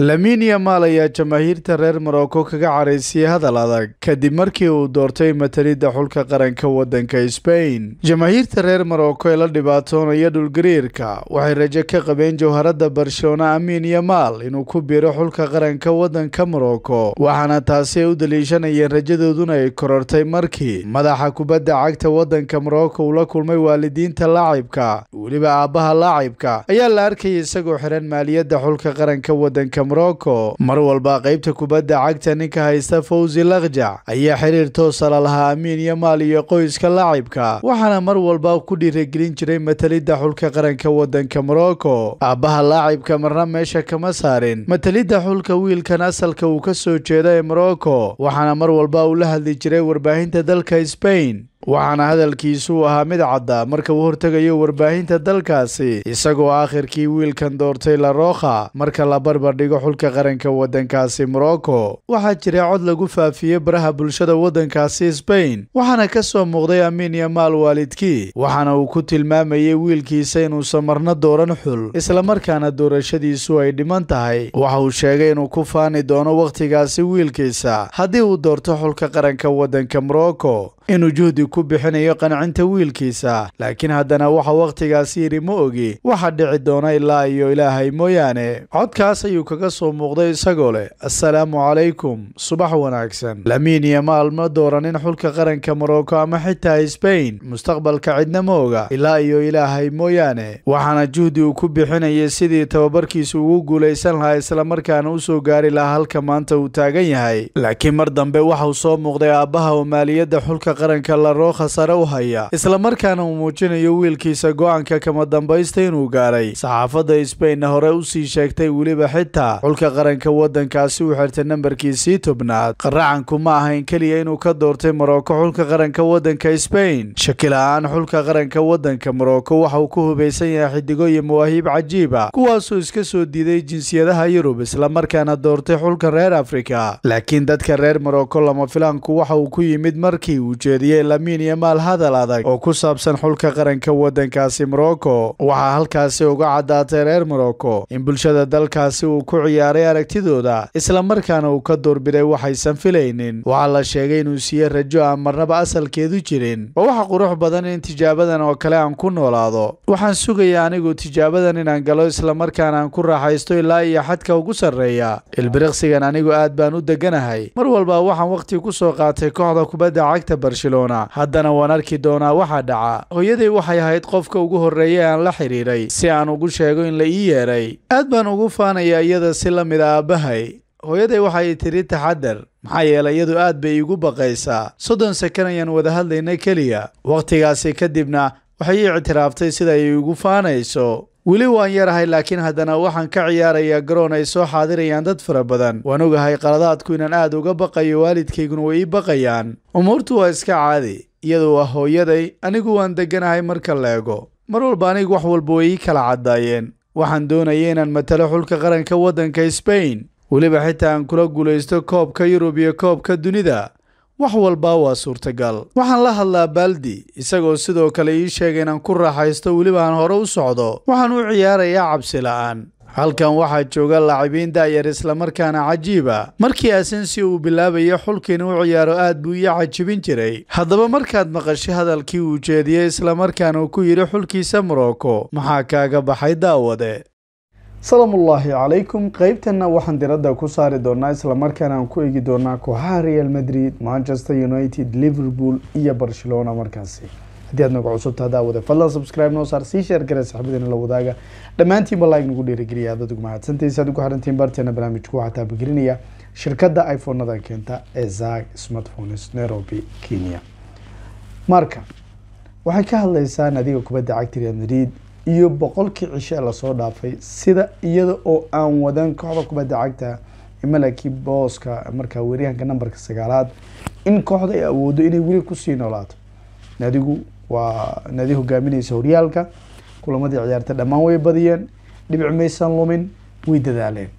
lamiin yamaal ayaa jamaahiirta reer morocco kaga caraysiyey hadal adag kadib markii uu doortay matalidda xulka qaranka waddanka sbain jamaahiirta reer morocco ee la dhibaatoonaya dhulgariirka waxay rajo ka qabeen jawharadda barcelona amiin yamaal inuu ku biiro xulka qaranka waddanka morocco waxaana taasi ay u daliishanayeen rajadooduna ay korortay markii madaxa kubadda cagta waddanka morocco uu la kulmay waalidiinta laacibka weliba aabbaha laacibka ayaa la arkayay isagoo xiran maaliyadda xulka qaranka waddanka dalka morocco mar walba qaybta kubadda cagta ninka haysta fawzi lakjac ayaa xiriir toosala lahaa amiin yamaal iyo qoyska laacibka waxaana mar walba ku dhiiragelin jiray matalidda xulka qaranka waddanka morocco aabbaha laacibka marna meesha kama saarin matalida xulka wiilkan asalka uu ka soo jeeda ee morocco waxaana mar walba uu la hadli jiray warbaahinta dalka sbain waxaana hadalkiisuu ahaa mid cadda marka uu hortegayo warbaahinta dalkaasi isagoo aakhirkii wiilkan doortay la larokha marka la barbardhigo xulka qaranka waddankaasi morocco waxaa jiray cod lagu faafiyey baraha bulshada waddankaasi sbain waxaana ka soo muuqday aminia maal waalidkii waxaana uu ku tilmaamayey wiilkiisa inuusan marna dooran xul islamarkaana doorashadiisu ay dhiman tahay waxa uu sheegay inuu ku faani doono wakhtigaasi wiilkiisa haddii uu doorto xulka qaranka waddanka morocco inuu juhdi ku bixinayo qancinta wiilkiisa laakiin haddana waxa wakhtigaasi yidhi ma ogi waxa dhici doona ilaa iyo ilaahay mooyaane codkaas ayuu kaga soo muuqday isagoo leh assalaamu calaykum subax wanaagsan lamiin iyo ma dooranin xulka qaranka morocco ama xitaa sbain mustaqbalka cidna ma oga ilaa iyo ilaahay mooyaane waxaana juhdi uu ku bixinaya sidii tababarkiisu ugu guulaysan lahaa islamarkaana usoo gaari lahaa halka maanta uu taagan yahay laakiin mar dambe waxauu soo muuqday aabbaha oo maaliyadda xulka qaranka laroo khasare u haya islamarkaana uu muujinayo wiilkiisa go'aanka kama dambaysta inuu gaaray saxaafadda sbainna hore usii sheegtay weliba xitaa xulka qaranka waddankaasi u xirtay nambarkiisii tobnaad qaracanku ma ahayn keliya inuu ka doortay morocco xulka qaranka waddanka sbain shakila-aan xulka qaranka waddanka morocco waxa uu ku hubaysan yahay xidigo iyo mawaahiib cajiiba ah, kuwaasoo iska soo diiday jinsiyadaha yurub islamarkaana doortay xulka reer afrika laakiin dadka reer morocco lama filaanku waxa uu ku yimid markii uu ujeediyey lamiin iyo maal hadal adag oo ku saabsan xulka qaranka waddankaasi morocco waxaa halkaasi uga caddaatay reer morocco in bulshada dalkaasi uu ku ciyaaray aragtidooda islamarkaana uu ka duurbiday waxaysan filaynin waxaa la sheegay inuu siiye rajo aan marnaba asalkeedu jirin waa waxa qurux badan in tijaabadan oo kale aan ku noolaado waxaan sugayaa anigu tijaabadan inaan galo islamarkaana aan ku raaxaysto ilaa iyo xadka ugu sarreeya ilbiriqsigan anigu aad baan u deganahay mar walba waxaan wakhti ku soo qaatay kooxda kubadda cagta barcelona haddana waan arki doonaa waxaa dhaca hooyaday waxay ahayd qofka ugu horreeyay aan la xidhiidhay si aan ugu sheego in la ii yeedhay aad baan ugu faanayaa iyada si la mid a ah aabbahay hooyaday waxay tidhi taxadar maxaa yeele iyadu aad bay igu baqaysaa soddon sekan ayaan wada hadlayna keliya wakhtigaasi kadibna waxay i ictiraaftay sida ay igu faanayso weli waan yarahay laakiin haddana waxaan ka ciyaarayaa garoon ay soo xaadirayaan dad fara badan waan ogahay qaladaadku inaan aad uga baqayo waalidkayguna way ii baqayaan umuurtu waa iska caadi iyadu waa hooyaday anigu waan degganahay marka la ego mar walba anigu wax walba way ii kala caddaayeen waxaan doonayay inaan matalo xulka qaranka waddanka sbain weliba xitaa aan kula guulaysto koobka yurub iyo koobka dunida wax walbaa waa suurtagal waxaan la hadlaa baaldi isagoo sidoo kale ii sheegay inaan ku raaxaysto weliba aan hore u socdo waxaan u ciyaarayaa cabsila'aan halkan waxaa jooga laacibiin da'yar islamarkaana cajiiba markii asensi uu bilaabaya xulka u ciyaaro aad buu ii cajibin jiray haddaba markaad maqashay hadalkii uu jeediyey islamarkaana uu ku yidhi xulkiisa morocco maxaa kaaga baxay daawade salaamu ullaahi calaykum qeybtana waxaan diradda ku saari doonaa islamarkaana aan ku eegi doonaa kooxaha real madrid manchester united liverpool iyo barcelona markaasi haddii aad naga cusubta daawada fadlan subscribe noo saar sii sheer gare saxbadina la wadaaga dhammaantiinba like nagu dhiirigeliya aad adigu mahadsantaysad ugu xirantiin barteena barnaamijku waxaa taabagelinaya shirkadda iphonada keenta ee zag smartphones nairobi kenya marka waxay ka hadleysaa adiga kubadda cagta real madrid iyo boqolkii cishe lasoo dhaafay sida iyada oo aan wadan kooxda kubadda cagta imalaki booska markaa weeryahanka nambarka sagaalaad in kooxda ay awoodo inay weli kusii noolaato nadigu waa nadi hogaaminaysa horyaalka kulamadii ciyaarta dhammaan way badiyeen dhibic maysan lumin way dadaaleen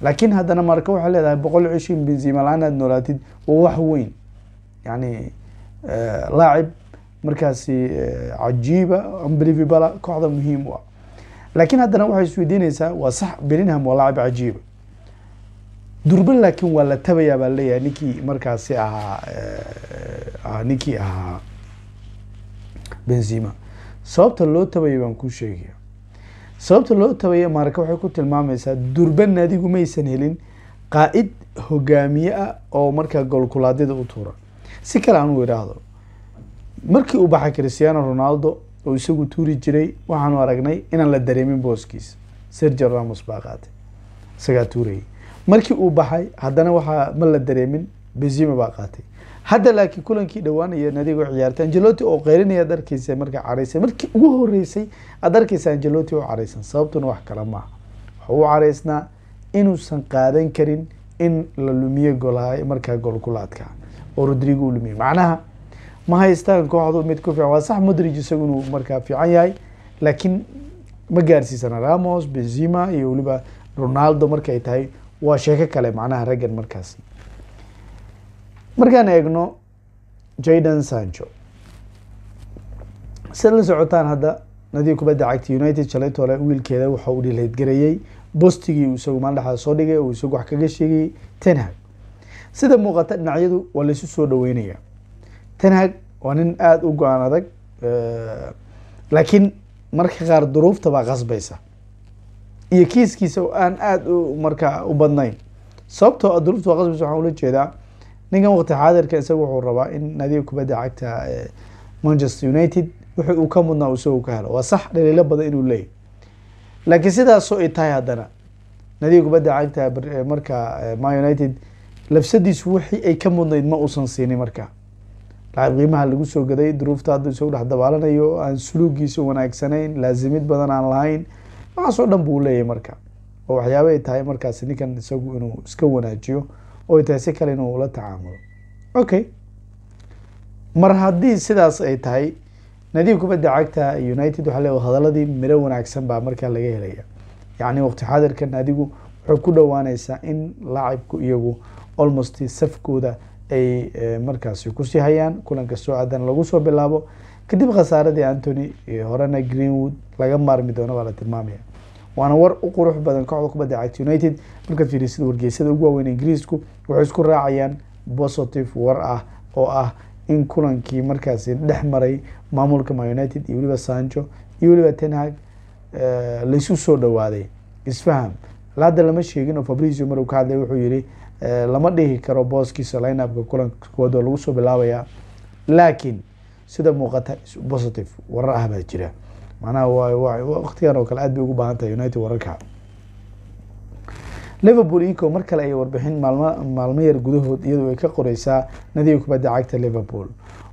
laakiin haddana marka waxay leedahay boqol iyo cishii benzima la noolaatid waa wax weyn yani eh, laacib markaasi eh, cajiiba unbelievable kooxda muhiim u ah laakiin haddana waxay isweydiinaysaa waa sax belinham waa laacib cajiiba durbe laakiin waa la tabayaa baa leeyahay ninkii markaasi ahaa eh, ah, ninkii ahaa benzima sababta loo tabaya baan kuu sheegaya sababta loo tabaya maarka waxay ku tilmaamaysaa durbana adigu maysan helin qaa'id hogaamiye ah oo markaa golkulaadyada u tuura si kale aan u idhaahdo markii uu baxay christiano ronaldo oo isagu tuuri jiray waxaanu aragnay inaan la dareemin booskiisa sergio ramos baa qaatay isagaa tuurayay markii uu baxay haddana waxaa ma la dareemin benzima baa qaatay hadda laakiin kulankii dhawaanaya nadiga ciyaartay angeloti oo qayrinaya ad arkeysa markaa markii ugu horeysay aad arkeysa angeloti caraysan sababtuna wax kale maaha waxa u caraysnaa inuusan qaadan karin in la lumiye golaha markaa gool kulaadka oo rodrigo u lumiye macnaha ma haystaan kooxdu mid ku fiican waa sax mudrij isagu inuu markaa fiican yahay laakiin ma gaarsiisana ramos benzima iyo weliba ronaldo markay tahay waa sheeko kale macnaha raggan markaas markaan eegno jaydan sancho siad la socotaan hadda nadiib kubadda cagta united shalayto wiilkeeda waxa uu dhileedgareeyey bostigii uu isagu maaldhaxda soo dhigay uu isagu wax kaga sheegayey tenhag sida muuqata dhinacyadu waa laysu soo dhaweynayaa tenhag waa nin aada u go-aan adag laakiin marka qaar duruufta baa qasbaysa iyo kiiskiisa oo aan aada markaa u badnayn sababtoo ah duruufta baa qasbaysa waxaan ula jeedaa ninkan waqti xaadirka isaga wuxuu rabaa in nadiga kubadda cagta manchester united wixii uu ka mudnaa isago ka helo waa sax dhaliilo badan inuu leeyahy laakiin sidaasoo ay tahay haddana nadiga kubadda cagta markaa ma united lafsadiisu wixii ay ka mudnayd ma uusan siinin markaa lacag qiimaha lagu soo gaday duruufta hadda isoo dhex dabaalanayo aan suluugiisa wanaagsanayn laasimid badan aan lahayn waxaasoo dhan buu leeyahay marka oo waxyaabay tahay markaas ninkan isagu inuu iska wanaajiyo ooy tahay si kale inuu ula tacaamulo okay mar haddii sidaas ay tahay nadiib kubadda cagta united waxaa leeya hadaladii miro wanaagsan baa markaa laga helaya yacni waqti xaadirkan adigu waxay ku dhowaaneysaa in laacibku iyagu almost safkooda ay eh, markaasi kusii hayaan kulanka soocadan lagu soo bilaabo kadib khasaaradii antony horena greenwood laga maarmi doono baa la tilmaamaya waana war u qurux badan kooxda kubadda cagta united markaad fiirisada wargeysada ugu waaweyn ingiriisku waxay isku raacayaan positive war ah oo ah in kulankii markaasi dhex maray maamulka ma united iyo weliba sancho iyo weliba tenhag eh, laysu soo dhawaaday isfaham la hadda lama sheegin oo fabricio maruu ka hadlay wuxuu yihi Eh, lama dhihi karo booskiisa lineupka kulanka lagu soo bilaabayaa laakiin sida muuqata positive warar ah baa jira macnaha waqtigan oo kale aad bay ugu baahan tahay united wararka liverpool iko mar kale ay warbixin maalm maalmo yar gudahood iyadoo ay ka qoreysaa nadiga kubadda cagta liverpool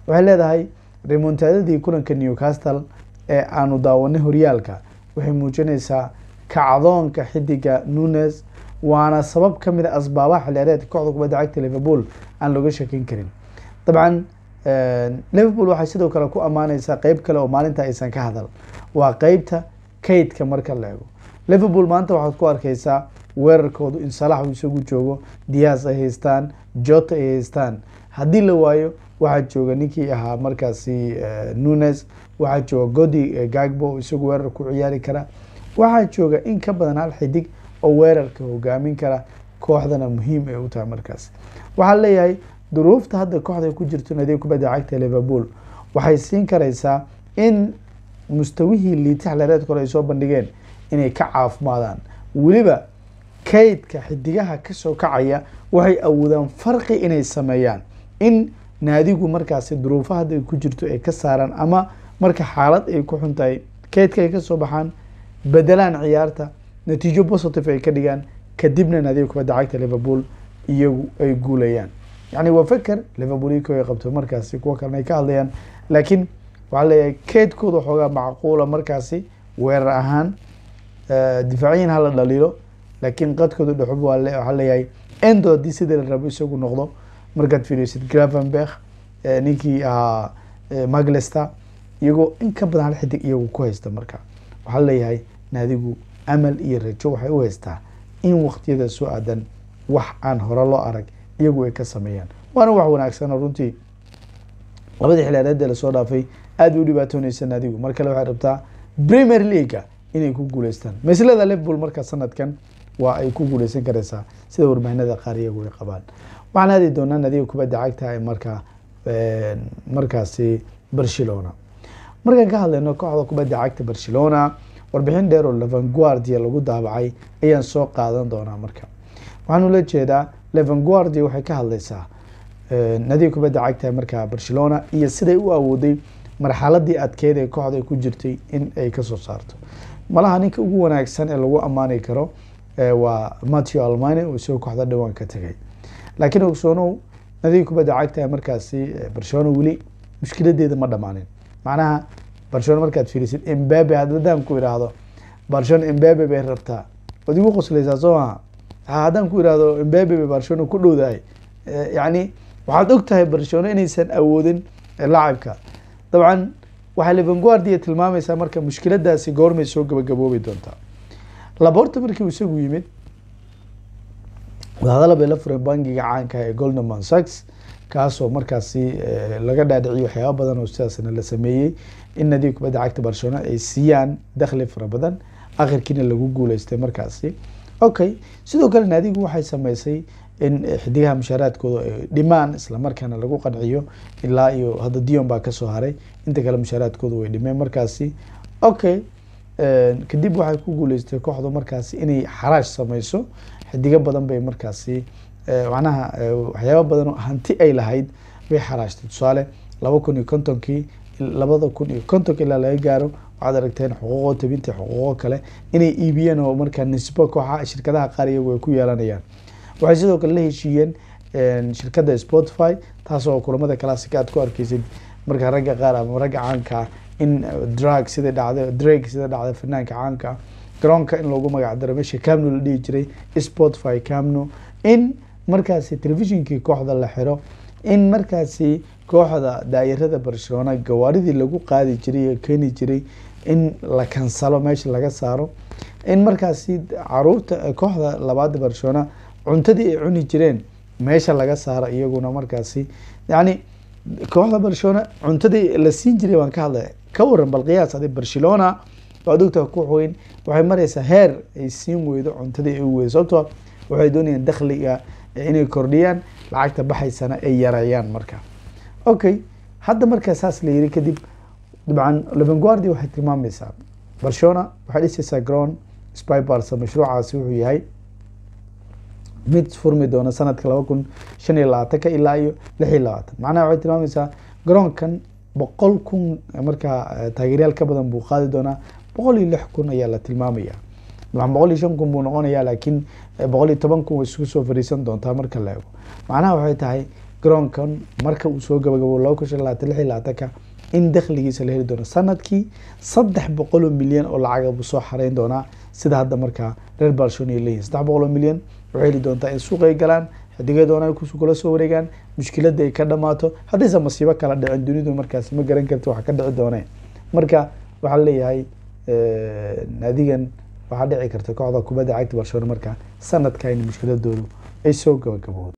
waxay leedahay remontadadii kulanka newcastle ee aanu daawanay horyaalka waxay muujineysaa kacdoonka xidiga nunes waana sabab ka mid a ah asbaabaha xiliyaareedka kooxda kubadda cagta liverpool aan laga shakin karin dabcan eh, liverpool waxay sidoo kale ku ammaaneysaa qeyb kale oo maalinta aysan ka hadal waa qeybta kaydka marka la ego liverpool maanta waxaad ku arkeysaa weerarkoodu in salax uu isagu joogo dias ay haystaan jota ay haystaan haddii la waayo waxaa jooga ninkii ahaa markaasi eh, nunes waxaa jooga godi eh, gagbo oo isagu weerar ku ciyaari kara waxaa jooga in ka badan hal xidig oo weerarka hogaamin kara kooxdana muhiim ay u tahay markaas waxaa leeyahay duruufta hadda kooxda ku jirto nadiib kubadda cagta liverpool waxay siin karaysaa in mustawihii liitaxlareed kore ay soo bandhigeen inay ka caafimaadaan weliba kaydka xidigaha kasoo kacaya waxay awoodaan farqi inay sameeyaan in naadigu markaasi duruufo hadda ay ku jirto ay ka saaraan ama marka xaalad ay ku xun tahay kaydka ay ka soo baxaan bedelaan ciyaarta natiijo positive ay ka dhigaan kadibna nadiib kubadda cagta liverpool iyagu ay guulayaan yani waa faker liverpool iko ay qabto markaasi kuwo kalena ay ka hadlayaan laakiin waxaa leeyahay keedkooda xoogaa macquula markaasi weerar ahaan eh, difaaciyin hala dhaliilo laakiin qadkooda dhuxub waxaa leeyahay endo haddii sidii la rabo isagu noqdo markaad fiirisid gravenberg eh, ninkii ahaa eh, maglester iyagoo in ka badan hal xidig iyagu ku haysta marka waxaa leeyahay naadigu amal iyo rajo waxay u haystaa in wakhtiyada soo aadan wax aan hore loo arag iyagu ay ka sameeyaan waana wax wanaagsan runtii labadii xilaareedee lasoo dhaafay aad u dhibaatoonaysan adigu mar kale waxay rabtaa premier leaga inay ku guuleystaan maslada liverpool marka sanadkan waa ay ku guuleysan karaysaa sida warbaahinada qaar iyagu ay qabaan waxaan aadi doonaa nadiga kubadda cagta ee markaa markaasi barcelona markaan ka hadlayno kooxda kubadda cagta barcelona warbixin dheer oo levanguardia lagu daabacay ayaan soo qaadan doonaa marka waxaan ula jeedaa levanguardia waxay ka hadlaysaa eh, nadiib kubadda cagta markaa barcelona iyo siday u awooday marxaladii adkeyd ee kooxda ku jirtay in ay kasoo saarto malaha ninka ugu wanaagsan ee lagu ammaani karo eh, waa matthew almane oo isagoo kooxda dhawaan ka tegay laakiin ogsoonow nadiib kubadda cagta markaasi eh, barcelona weli mushkiladeeda ma dhamaanin macnaha barcelona markaad fiirisid embabe haddaan ku idhaahdo barcelona embabe bay rabtaa waad igu qoslaysaa soo maha haddaan ku idhaahdo embabe bay barcelona ku dhowdahay eh, yani waxaad og tahay barcelona inaysan awoodin eh, lacabka dabcan waxaa levanguardia tilmaamaysaa marka mushkiladaasi goormay soo gabagaboobi doontaa laborta markii uu isagu yimid hadala bay la fureen bangiga caanka ah ee goldman sacks kaasoo markaasi eh, laga dhaadhiciyo waxyaaba badan oo sidaasna la sameeyey in nadiib kubadda cagta barcelona ay siiyaan dakhli fara badan akhirkiina lagu guuleystay markaasi okay sidoo kale naadigu waxay samaysay in eh, xidigaha mushaaraadkooda ay dhimaan islamarkaana lagu qanciyo ilaa iyo hadda dion baa kasoo haray inta kale mushaaraadkooda way dhimeen markaasi okay eh, kadib waxay ku guuleystay kooxdu markaasi inay xaraash samayso xidigo badan bay markaasi Eh, manaha eh, waxyaaba badan hanti ay lahayd bay xaraashtay tusaale laba kun iyo kontonkii labada kun iyo kontonka ilaa laga gaaro waxaad aragteen xuquuqo tebinta xuquuqo kale inay iibiyeen oo markaa nisbo kooxa shirkadaha qaar iyagu ay ku yeelanayaan waxay sidoo kale la heshiiyeen shirkadda spotify taas kulamada classica aad ku arkeysid markaa ragga qaar ama ragga caanka ah in drug sida dhacda drag sida dhacda fanaanka caanka garoonka in loogu magacdaro daro meesha camno la dhihi jiray spotify camno in markaasi telefishinkii kooxda la xiro in markaasi kooxda daayarada barcelona gawaaridii lagu qaadi jiray oo keeni jiray in la kansalo meesha laga saaro in markaasi caruurta kooxda labaad barcelona cuntadii ay cuni jireen meesha laga saaro iyaguna markaasi yacni kooxda barcelona cuntadii la siin jiray baan ka hadlay ka waran bal qiyaas adi barcelona waad ogtaha koox weyn waxay mareysaa heer ay siin weydo cuntadii ay u weydo sababtoo ah waxay doonayaan dakhliga inay kordhiyaan lacagta baxaysana ay yareeyaan markaa okay hadda markaa saas la yiri kadib dabcan levanguardi waxay tilmaamaysaa barcelona waxay dhisaysaa ground spibarsa mashruucaasi wuxuu yahay mid furmi doona sanadka laba kun shan iyo labaatanka ilaa iyo lix iyo labaatan macnaha waxay tilmaamaysaa garoonkan boqol kun markaa eh, taageeryaal ka badan buu qaadi doonaa boqol iyo lix kun ayaa la tilmaamaya boqol iyo shan kun buu noqonayaa laakiin eh, way isku soo fariisan doontaa marka la ego macnaha waxay tahay garoonkan marka uu soo gabagabo laba kun shan labaatan lix iyo labaatanka in dakhligiisa la heli doono sanadkii saddex boqoloo milyan oo lacaga buu soo xareyn doonaa sida hadda markaa reer barcelona leeyihin saddex boqoloo milyan waxay heli doontaa in suuq galaan xiddigadoona ay kula soo wareegaan mushkiladda ay ka dhamaato haddaysa masiibo kala dhicin dunidu markaas ma garan karti waxa ka dhici doonee marka waxaa leeyahay eh, adigan waxaa dhici karta kooxda kubadda cagta barcelona markaan sanadka in mushkiladoodu ay soo gabagabowdo